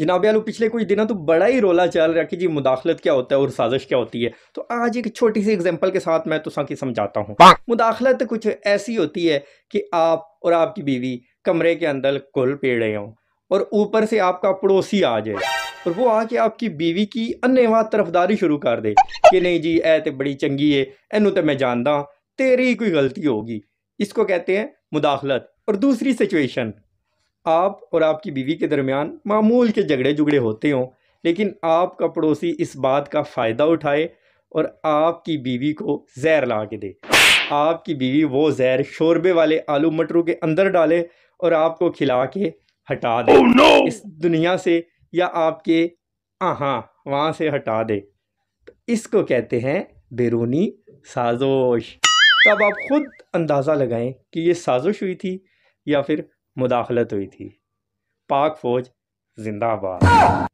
जनाब आलू पिछले कुछ दिनों तो बड़ा ही रोला चल रहा कि जी मुदाखलत क्या होता है और साजिश क्या होती है तो आज एक छोटी सी एग्जांपल के साथ मैं तुसा की समझाता हूँ मुदाखलत कुछ ऐसी होती है कि आप और आपकी बीवी कमरे के अंदर कुल पेड़ रहे हों और ऊपर से आपका पड़ोसी आ जाए और वो आके आपकी बीवी की अन्यवा तरफदारी शुरू कर दे कि नहीं जी ए तो बड़ी चंगी है इनू तो मैं जानता तेरी ही कोई गलती होगी इसको कहते हैं मुदाखलत और दूसरी सिचुएशन आप और आपकी बीवी के दरमियान मामूल के झगड़े झुगड़े होते हों लेकिन आपका पड़ोसी इस बात का फ़ायदा उठाए और आपकी बीवी को जहर ला के दे आपकी बीवी वो जहर शोरबे वाले आलू मटरों के अंदर डाले और आपको खिला के हटा दे oh, no! इस दुनिया से या आपके आँ हाँ, हाँ, वहाँ से हटा दे तो इसको कहते हैं बैरूनी साजोश तो अब आप ख़ुद अंदाज़ा लगाएं कि ये साजोश हुई थी या फिर मुदाखलत हुई थी पाक फ़ौज जिंदाबाद